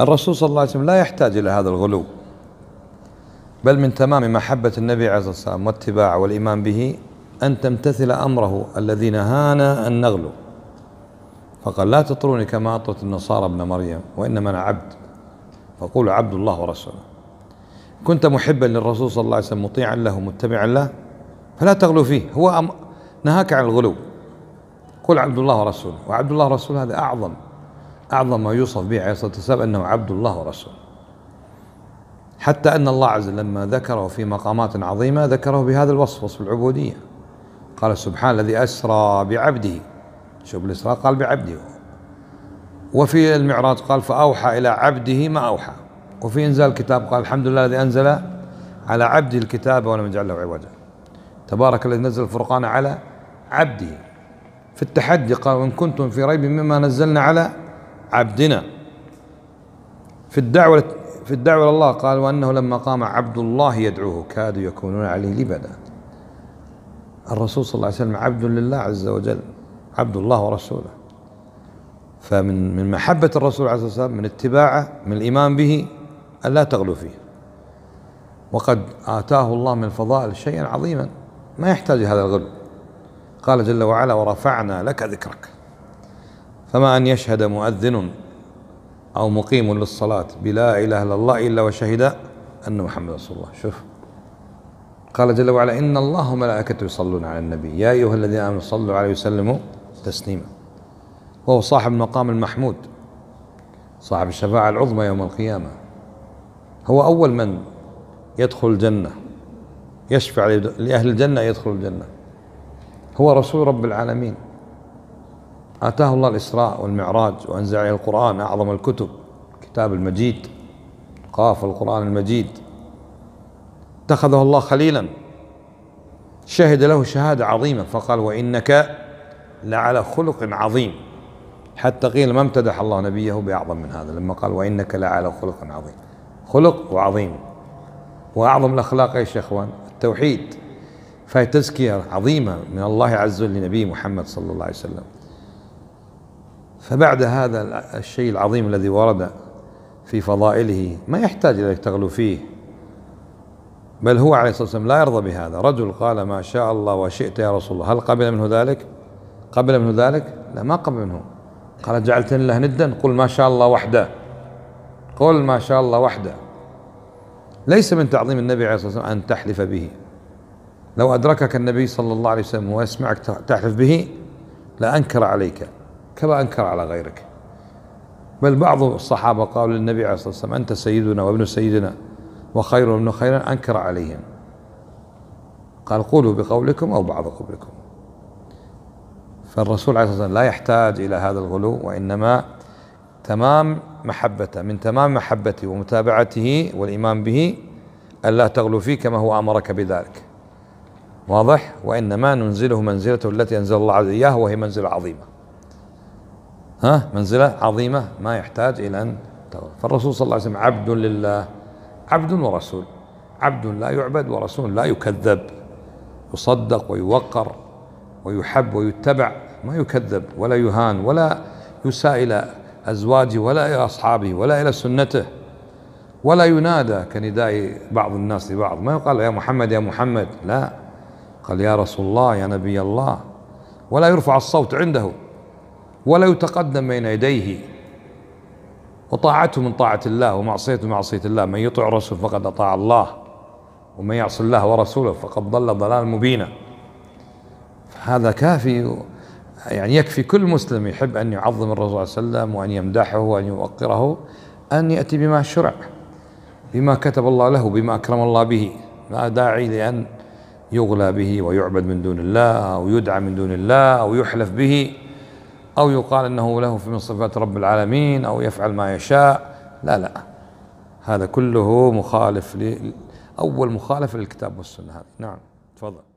الرسول صلى الله عليه وسلم لا يحتاج إلى هذا الغلو بل من تمام محبة النبي عليه الصلاة والسلام واتباع والإيمان به أن تمتثل أمره الذي نهانا أن نغلو فقال لا تطروني كما أطرت النصارى ابن مريم وإنما أنا عبد فقولوا عبد الله ورسوله كنت محبا للرسول صلى الله عليه وسلم مطيعا له متبعا له فلا تغلو فيه هو أم نهاك عن الغلو قل عبد الله ورسوله وعبد الله ورسوله هذا أعظم أعظم ما يوصف به عليه الصلاة والسلام أنه عبد الله ورسوله حتى أن الله عز وجل لما ذكره في مقامات عظيمة ذكره بهذا الوصف وصف العبودية قال سبحان الذي أسرى بعبده شوف الإسراء قال بعبده وفي المعراج قال فأوحى إلى عبده ما أوحى وفي إنزال الكتاب قال الحمد لله الذي أنزل على عبده الكتاب ولم يجعل له عوجا تبارك الذي نزل الفرقان على عبده في التحدي قال وإن كنتم في ريب مما نزلنا على عبدنا في الدعوة في الدعوة الله قال وأنه لما قام عبد الله يدعوه كادوا يكونون عليه لبدا الرسول صلى الله عليه وسلم عبد لله عز وجل عبد الله ورسوله فمن من محبة الرسول عليه الصلاة والسلام من اتباعه من الإيمان به ألا تغلو فيه وقد آتاه الله من الفضائل شيئا عظيما ما يحتاج هذا الغلو قال جل وعلا ورفعنا لك ذكرك فما أن يشهد مؤذن أو مقيم للصلاة بلا إله إلا الله إلا وشهد أن محمد رسول الله شوف قال جل وعلا إن الله وملائكته يصلون على النبي يا أيها الذين آمنوا صلوا عليه وسلموا تسليما وهو صاحب المقام المحمود صاحب الشفاعة العظمى يوم القيامة هو أول من يدخل الجنة يشفع لأهل الجنة يدخل الجنة هو رسول رب العالمين آتاه الله الإسراء والمعراج وأنزل عليه القرآن أعظم الكتب كتاب المجيد قاف القرآن المجيد اتخذه الله خليلا شهد له شهادة عظيمة فقال وإنك لعلى خلق عظيم حتى قيل ما امتدح الله نبيه بأعظم من هذا لما قال وإنك لعلى خلق عظيم خلق وعظيم وأعظم الأخلاق يا إخوان التوحيد فهي تزكية عظيمة من الله عز وجل لنبيه محمد صلى الله عليه وسلم فبعد هذا الشيء العظيم الذي ورد في فضائله ما يحتاج إلى تغلو فيه بل هو عليه الصلاة والسلام لا يرضى بهذا رجل قال ما شاء الله وشئت يا رسول الله هل قبل منه ذلك قبل منه ذلك لا ما قبل منه قال جعلتني له ندا قل ما شاء الله وحده قل ما شاء الله وحده ليس من تعظيم النبي عليه الصلاة والسلام أن تحلف به لو أدركك النبي صلى الله عليه وسلم ويسمعك تحلف به لأنكر عليك كما أنكر على غيرك بل بعض الصحابة قالوا للنبي عليه الصلاة والسلام أنت سيدنا وابن سيدنا وخير وابن خير أنكر عليهم قال قولوا بقولكم أو بعض قولكم فالرسول عليه الصلاة والسلام لا يحتاج إلى هذا الغلو وإنما تمام محبته من تمام محبته ومتابعته والإيمان به ألا تغلو فيه كما هو أمرك بذلك واضح وإنما ننزله منزلته التي أنزل الله عز إياه وهي منزلة عظيمة ها منزلة عظيمة ما يحتاج إلى أن فالرسول صلى الله عليه وسلم عبد لله عبد ورسول عبد لا يعبد ورسول لا يكذب يصدق ويوقر ويحب ويتبع ما يكذب ولا يهان ولا يساء إلى أزواجه ولا إلى أصحابه ولا إلى سنته ولا ينادى كنداء بعض الناس لبعض ما يقال يا محمد يا محمد لا قال يا رسول الله يا نبي الله ولا يرفع الصوت عنده ولا يتقدم بين يديه وطاعته من طاعة الله ومعصيته من معصية الله من يطع الرسول فقد أطاع الله ومن يعصي الله ورسوله فقد ضل ضلالا مبينا هذا كافي يعني يكفي كل مسلم يحب أن يعظم الرسول صلى الله عليه وسلم وأن يمدحه وأن يوقره أن يأتي بما شرع بما كتب الله له بما أكرم الله به لا داعي لأن يغلى به ويعبد من دون الله أو يدعى من دون الله أو يحلف به أو يقال أنه له من صفات رب العالمين أو يفعل ما يشاء لا لا هذا كله مخالف أول مخالف للكتاب والسنة نعم تفضل